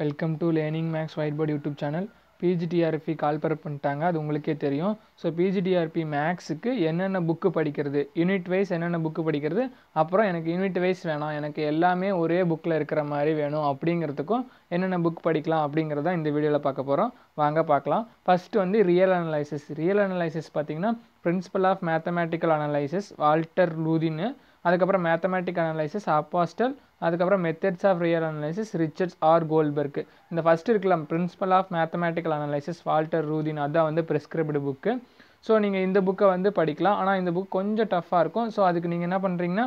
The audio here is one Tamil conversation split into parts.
welcome to learning max white board YouTube channel PGTRB call for பண்ணிட்டாங்க அது உங்களுக்கே தெரியும் ஸோ பிஜிடிஆர்பி மேக்ஸுக்கு என்னென்ன புக்கு படிக்கிறது யூனிட் வைஸ் என்னென்ன புக்கு படிக்கிறது அப்புறம் எனக்கு யூனிட் வைஸ் வேணாம் எனக்கு எல்லாமே ஒரே புக்கில் இருக்கிற மாதிரி வேணும் அப்படிங்கிறதுக்கும் என்னென்ன புக் படிக்கலாம் அப்படிங்கிறத இந்த வீடியோவில் பார்க்க போகிறோம் வாங்க பார்க்கலாம் ஃபஸ்ட்டு வந்து ரியல் அனலைசிஸ் ரியல் அனலைசிஸ் பார்த்திங்கன்னா principle of mathematical analysis Walter லூதின்னு அதுக்கப்புறம் மேத்தமேட்டிக் அனலைசிஸ் அப்பாஸ்டல் அதுக்கப்புறம் methods of real analysis Richards R Goldberg இந்த ஃபஸ்ட் இருக்கலாம் principle of mathematical analysis Walter Rudin அதான் வந்து ப்ரிஸ்கிரிப்டு புக்கு ஸோ நீங்கள் இந்த புக்கை வந்து படிக்கலாம் ஆனால் இந்த புக் கொஞ்சம் டஃப்பாக இருக்கும் ஸோ அதுக்கு நீங்கள் என்ன பண்ணுறீங்கன்னா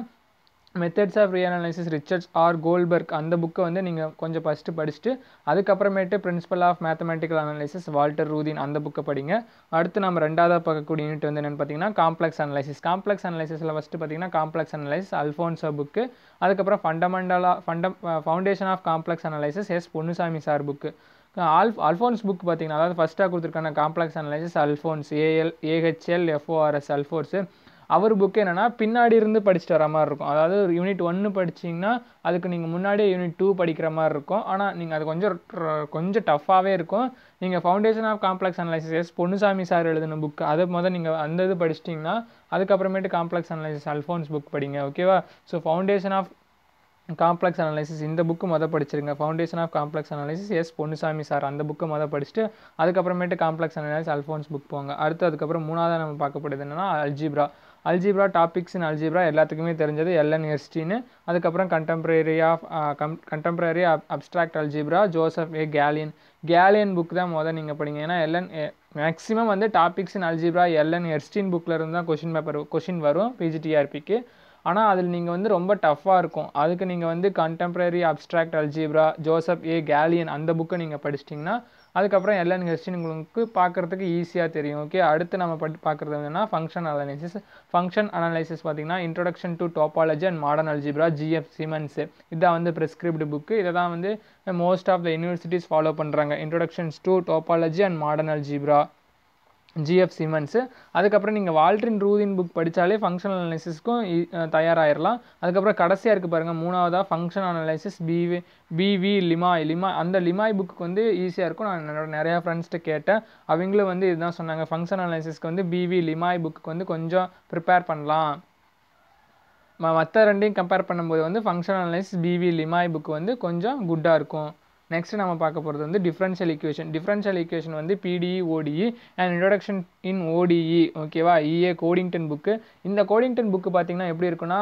methods of real analysis Richards R Goldberg அந்த புக்கை வந்து நீங்கள் கொஞ்சம் ஃபஸ்ட்டு படிச்சுட்டு அதுக்கப்புறமேட்டு principle of mathematical analysis Walter Rudin அந்த புக்கை படிங்க அடுத்து நம்ம ரெண்டாவதாக பார்க்கக்கூடிய யூனிட் வந்து என்னென்னு பார்த்தீங்கன்னா காம்ப்ளெக்ஸ் அனலைசிஸ் காம்ப்ளெக்ஸ் அனலைசிஸில் ஃபஸ்ட்டு பார்த்தீங்கன்னா காம்ப்ளெக்ஸ் அனாலிசிஸ் அல்ஃபோன்ஸோ புக்கு அதுக்கப்புறம் ஃபண்டமெண்டலாக ஃபண்டம் foundation of complex analysis S Ponnusamy sir book ஆல்ஃப் அல்ஃபோன்ஸ் புக் பார்த்தீங்கன்னா அதாவது ஃபஸ்ட்டாக கொடுத்துருக்கான complex analysis Ahlfors AL AHL FORS Ahlfors அவர் புக் என்னென்னா பின்னாடி இருந்து படிச்சுட்டு வர மாதிரி இருக்கும் அதாவது ஒரு யூனிட் ஒன்று படிச்சிங்கன்னா அதுக்கு நீங்கள் முன்னாடியே யூனிட் டூ படிக்கிற மாதிரி இருக்கும் ஆனால் நீங்கள் அது கொஞ்சம் கொஞ்சம் டஃப்பாகவே இருக்கும் நீங்கள் foundation of complex analysis S Ponnusamy sir எழுதின புக் அதை மொதல் நீங்கள் அந்த இது படிச்சிட்டிங்கன்னா அதுக்கப்புறமேட்டு காம்ப்ளெக்ஸ் அனலைசிஸ் அல்ஃபோன்ஸ் புக் படிங்க ஓகேவா so foundation of complex analysis இந்த புக்கு மொதல் படிச்சிருங்க foundation of complex analysis S Ponnusamy sir அந்த புக்கு மொதல் படிச்சுட்டு அதுக்கப்புறமேட்டு காம்ப்ளெக்ஸ் அனலைசிஸ் அல்ஃபோன்ஸ் புக் போங்க அடுத்து அதுக்கப்புறம் மூணாவது நம்ம பார்க்கப்படுது என்னென்னா algebra algebra topics in algebra எல்லாத்துக்குமே தெரிஞ்சது எல்என்எஸ்டின்னு அதுக்கப்புறம் கண்டெம்ப்ரரி ஆஃப் கம் கண்டெம்ப்ரரி அப் abstract algebra Joseph A Gallian Gallian book தான் மொதல் நீங்கள் படிங்க ஏன்னா எல்என் மேக்ஸிமம் வந்து டாபிக்ஸ் இன் அல்ஜிப்ரா எல்என் எஸ்டின் புக்கில் இருந்து தான் கொஷின் பேப்பர் கொஷின் வரும் பிஜிடிஆர்பிக்கு ஆனால் அதில் நீங்கள் வந்து ரொம்ப டஃப்பாக இருக்கும் அதுக்கு நீங்கள் வந்து contemporary abstract algebra Joseph A Gallian அந்த புக்கை நீங்கள் படிச்சிட்டிங்கன்னா அதுக்கப்புறம் எல்லா கொஸ்டின் உங்களுக்கு பார்க்குறதுக்கு ஈஸியாக தெரியும் ஓகே அடுத்து நம்ம பட் பார்க்குறது என்னென்னா ஃபங்க்ஷன் அனாலிசிஸ் ஃபங்க்ஷன் அனாலிசிஸ் பார்த்தீங்கன்னா introduction to topology and modern algebra GF Simmons இதான் வந்து ப்ரிஸ்கிரிப்ட் புக்கு இதை தான் வந்து most of the universities follow பண்ணுறாங்க introductions to topology and modern algebra GF Simmons அதுக்கப்புறம் நீங்கள் வால்ட்ரின் ரூதின் புக் படித்தாலே ஃபங்க்ஷனல் அனலைசிஸ்க்கும் தயாராகிடலாம் அதுக்கப்புறம் கடைசியாக இருக்குது பாருங்கள் மூணாவதாக function analysis PV PV Limaye Limaye அந்த லிமாய் புக்கு வந்து ஈஸியாக இருக்கும் நான் என்னோட நிறையா ஃப்ரெண்ட்ஸ்கிட்ட கேட்டேன் அவங்களும் வந்து இதுதான் சொன்னாங்க ஃபங்க்ஷன் அனலைசிஸ்க்கு வந்து பிவி லிமாய் புக்கு வந்து கொஞ்சம் ப்ரிப்பேர் பண்ணலாம் மற்ற ரெண்டையும் கம்பேர் பண்ணும்போது வந்து function analysis PV Limaye book வந்து கொஞ்சம் குட்டாக இருக்கும் நெக்ஸ்ட் நம்ம பார்க்க போகிறது வந்து டிஃப்ரென்ஷியல் ஈக்குவேஷன் டிஃப்ரென்ஷியல் ஈக்குவேஷன் வந்து PDE ODE and introduction in ODE ஓகேவா இஏ கோடிங்டன் புக்கு இந்த கோடிங்டன் புக்கு பார்த்திங்கன்னா எப்படி இருக்குன்னா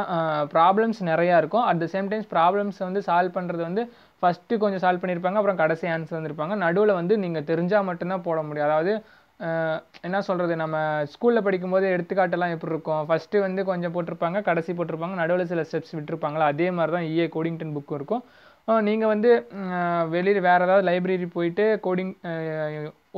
ப்ராப்ளம்ஸ் நிறையா இருக்கும் at the same times problems வந்து சால்வ் பண்ணுறது வந்து ஃபஸ்ட்டு கொஞ்சம் சால்வ் பண்ணியிருப்பாங்க அப்புறம் கடைசி ஆன்சர் வந்திருப்பாங்க நடுவில் வந்து நீங்கள் தெரிஞ்சால் மட்டும்தான் போட முடியும் அதாவது என்ன சொல்கிறது நம்ம ஸ்கூலில் படிக்கும்போது எடுத்துக்காட்டெல்லாம் எப்படி இருக்கும் ஃபஸ்ட்டு வந்து கொஞ்சம் போட்டிருப்பாங்க கடைசி போட்டிருப்பாங்க நடுவில் சில ஸ்டெப்ஸ் விட்டுருப்பாங்களா அதே மாதிரி தான் இஏ e கோடிங்டன் புக்கும் இருக்கும் நீங்கள் வந்து வெளியில் வேறு ஏதாவது லைப்ரரி போயிட்டு கோடிங்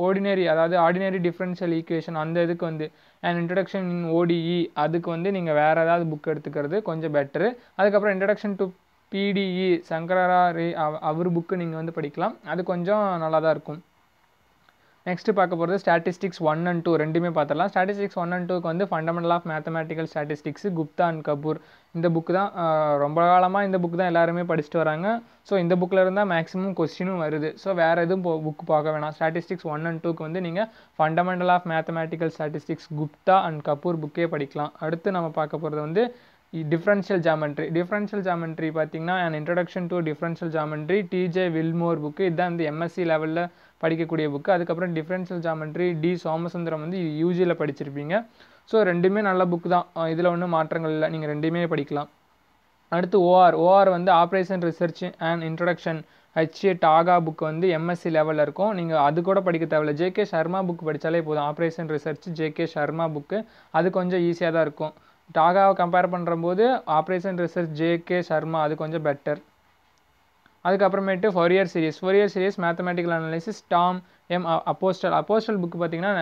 ஓர்டினரி அதாவது ஆர்டினரி டிஃப்ரென்ஷியல் ஈக்குவேஷன் அந்த இதுக்கு வந்து அண்ட் இன்ட்ரடக்ஷன் இன் ஓடிஇ அதுக்கு வந்து நீங்கள் வேறு ஏதாவது புக் எடுத்துக்கிறது கொஞ்சம் பெட்டரு அதுக்கப்புறம் introduction to PDE Sankara Rao அவர் புக்கு நீங்கள் வந்து படிக்கலாம் அது கொஞ்சம் நல்லா தான் இருக்கும் நெக்ஸ்ட்டு பார்க்க போகிறது ஸ்டாட்டிஸ்டிக்ஸ் ஒன் அண்ட் டூ ரெண்டுமே பார்த்துடலாம் ஸ்டாட்டிஸ்டிக்ஸ் ஒன் அண்ட் டூக்கு வந்து fundamental of mathematical statistics Gupta and Kapoor இந்த புக் தான் ரொம்ப காலமாக இந்த புக் தான் எல்லாருமே படிச்சுட்டு வராங்க ஸோ இந்த புக்கில் இருந்தால் மேக்ஸிமம் கொஸ்டினும் வருது ஸோ வேறு எதுவும் போ புக் பார்க்க வேணாம் ஸ்டாட்டிஸ்டிக்ஸ் ஒன் அண்ட் டூக்கு வந்து நீங்கள் fundamental of mathematical statistics Gupta and Kapoor புக்கே படிக்கலாம் அடுத்து நம்ம பார்க்க போகிறது வந்து டிஃப்ரென்ஷியல் ஜாமெண்ட்ரி டிஃப்ரென்ஷியல் ஜாமெண்ட்ரி பார்த்தீங்கன்னா and introduction to differential geometry DJ Willmore book இதுதான் வந்து எம்எஸ்சி லெவலில் படிக்கக்கூடிய புக்கு அதுக்கப்புறம் டிஃப்ரென்ஷியல் ஜாமெண்ட்ரி டி சோமசுந்தரம் வந்து யூஜியில் படிச்சிருப்பீங்க ஸோ ரெண்டுமே நல்ல புக்கு தான் இதில் ஒன்றும் மாற்றங்கள் இல்லை நீங்கள் ரெண்டுமே படிக்கலாம் அடுத்து ஓஆர் ஓஆர் வந்து operation research and introduction HA Taha book வந்து எம்எஸ்சி லெவலில் இருக்கும் நீங்கள் அது கூட படிக்க தேவையில்ல ஜேகே சர்மா புக் படித்தாலே போதும் operation research JK Sharma book அது கொஞ்சம் ஈஸியாக தான் இருக்கும் டாகாவை கம்பேர் பண்ணுறம்போது ஆப்ரேஷன் ரிசர்ச் ஜேகே சர்மா அது கொஞ்சம் பெட்டர் அதுக்கப்புறமேட்டு ஃபொரியர் சீரிஸ் இயர் series mathematical analysis Tom M Apostol Apostol book பார்த்தீங்கன்னா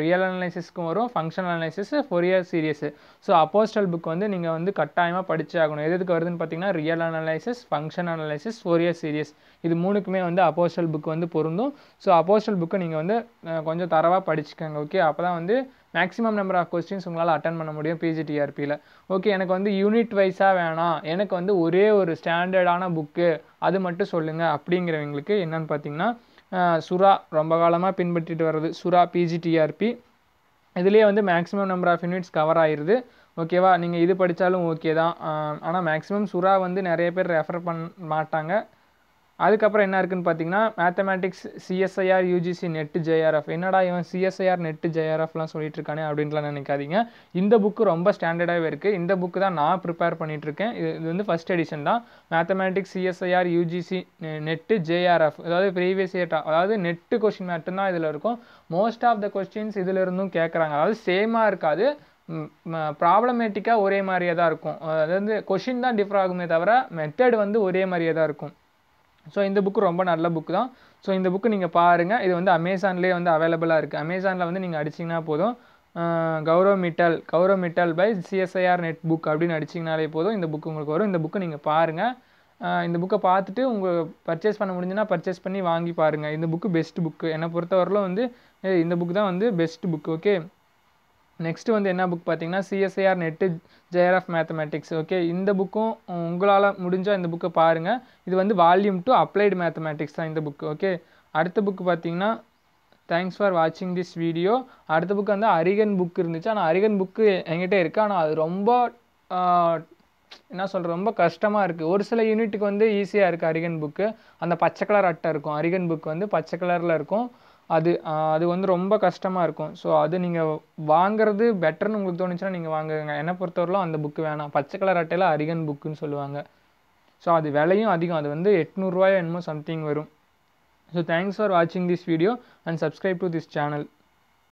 ரியல் uh, அனலைசிஸ்க்கும் வரும் ஃபங்க்ஷனல் அனலைசிஸ் இயர் சீரியஸு ஸோ அப்போஸ்டல் புக் வந்து நீங்கள் வந்து கட்டாயமாக படித்தே ஆகணும் எதுக்கு வருதுன்னு பார்த்தீங்கன்னா ரியல் அனலைசிஸ் ஃபங்க்ஷன் அனலைசிஸ் இயர் சீரியஸ் இது மூணுக்குமே வந்து அப்போஸ்டல் புக் வந்து பொருந்தும் ஸோ அப்போஸ்டல் புக்கு நீங்கள் வந்து uh, கொஞ்சம் தரவாக படிச்சுக்கோங்க ஓகே அப்போ தான் வந்து மேக்ஸிமம் நம்பர் ஆஃப் கொஸ்டின்ஸ் உங்களால் அட்டன் பண்ண முடியும் பிஜிடிஆர்பியில் e ஓகே எனக்கு வந்து யூனிட் வைஸாக வேணாம் எனக்கு வந்து ஒரே ஒரு ஸ்டாண்டர்டான புக்கு அது மட்டும் சொல்லுங்கள் அப்படிங்கிறவங்களுக்கு என்னென்னு பார்த்தீங்கன்னா சுறா ரொம்ப காலமாக பின்பற்றிட்டு வர்றது சுறா பிஜிடிஆர்பி e இதுலேயே வந்து maximum number of units cover ஆயிடுது ஓகேவா நீங்கள் இது படித்தாலும் ஓகே தான் ஆனால் மேக்ஸிமம் சுறா வந்து நிறைய பேர் ரெஃபர் பண்ண மாட்டாங்க அதுக்கப்புறம் என்ன இருக்குன்னு பார்த்தீங்கன்னா mathematics CSIR UGC NET JRF என்னடா இவன் சிஎஸ்ஐஆர் நெட் ஜேஆர்எஃப்லாம் சொல்லிட்டு இருக்கானே அப்படின்லாம் நினைக்காதீங்க இந்த புக்கு ரொம்ப ஸ்டாண்டர்டாகவே இருக்குது இந்த புக்கு தான் நான் ப்ரிப்பேர் பண்ணிட்டு இருக்கேன் இது இது வந்து ஃபஸ்ட் எடிஷன் தான் mathematics CSIR UGC NET JRF அதாவது ப்ரீவியஸ் இயர் அதாவது நெட்டு கொஷின் மட்டும்தான் இதில் இருக்கும் மோஸ்ட் ஆஃப் த கொஸ்டின்ஸ் இதில் இருந்தும் கேட்குறாங்க அதாவது சேமாக இருக்காது ப்ராப்ளமேட்டிக்காக ஒரே மாதிரியே தான் இருக்கும் அதாவது கொஷின் தான் டிஃப்ரெண்ட் ஆகுமே தவிர மெத்தட் வந்து ஒரே மாதிரியே தான் இருக்கும் ஸோ இந்த புக்கு ரொம்ப நல்ல புக்கு தான் ஸோ இந்த புக்கு நீங்கள் பாருங்கள் இது வந்து அமேசான்லேயே வந்து அவைலபிளாக இருக்குது அமேசானில் வந்து நீங்கள் அடிச்சிங்கன்னா போதும் Gaurav Mittal Gaurav Mittal by CSIR NET book அப்படின்னு அடிச்சிங்கனாலே போதும் இந்த புக்கு உங்களுக்கு வரும் இந்த புக்கு நீங்கள் பாருங்கள் இந்த புக்கை பார்த்துட்டு உங்கள் பர்ச்சேஸ் பண்ண முடிஞ்சுன்னா பர்ச்சேஸ் பண்ணி வாங்கி பாருங்கள் இந்த புக்கு பெஸ்ட் புக்கு என்னை பொறுத்தவரையிலும் வந்து இந்த புக்கு தான் வந்து பெஸ்ட் புக் ஓகே நெக்ஸ்ட்டு வந்து என்ன புக் பார்த்தீங்கன்னா சிஎஸ்ஐஆர் நெட்டு ஜெயர் ஆஃப் மேத்தமேட்டிக்ஸ் ஓகே இந்த புக்கும் உங்களால் முடிஞ்சால் இந்த புக்கை பாருங்கள் இது வந்து வால்யூம் டூ அப்ளைடு மேத்தமேட்டிக்ஸ் தான் இந்த புக்கு ஓகே அடுத்த புக்கு பார்த்தீங்கன்னா தேங்க்ஸ் ஃபார் வாட்சிங் திஸ் வீடியோ அடுத்த புக்கு வந்து அரிகன் புக் இருந்துச்சு ஆனால் அரிகன் புக்கு என்கிட்ட இருக்குது ஆனால் அது ரொம்ப என்ன சொல்கிறது ரொம்ப கஷ்டமாக இருக்குது ஒரு சில யூனிட்டுக்கு வந்து ஈஸியாக இருக்குது அரிகன் புக்கு அந்த பச்சை கலர் அட்டை இருக்கும் அரிகன் புக் வந்து பச்சை கலரில் இருக்கும் அது அது வந்து ரொம்ப கஷ்டமாக இருக்கும் ஸோ அது நீங்கள் வாங்குறது பெட்டர்னு உங்களுக்கு தோணுச்சுன்னா நீங்கள் வாங்குங்க என்னை பொறுத்தவரையிலும் அந்த புக்கு வேணாம் பச்சை கலர் அட்டையில் அரிகன் புக்குன்னு சொல்லுவாங்க ஸோ அது விலையும் அதிகம் அது வந்து எட்நூறுவாயோ என்னமோ சம்திங் வரும் ஸோ தேங்க்ஸ் ஃபார் வாட்சிங் this video and subscribe to this channel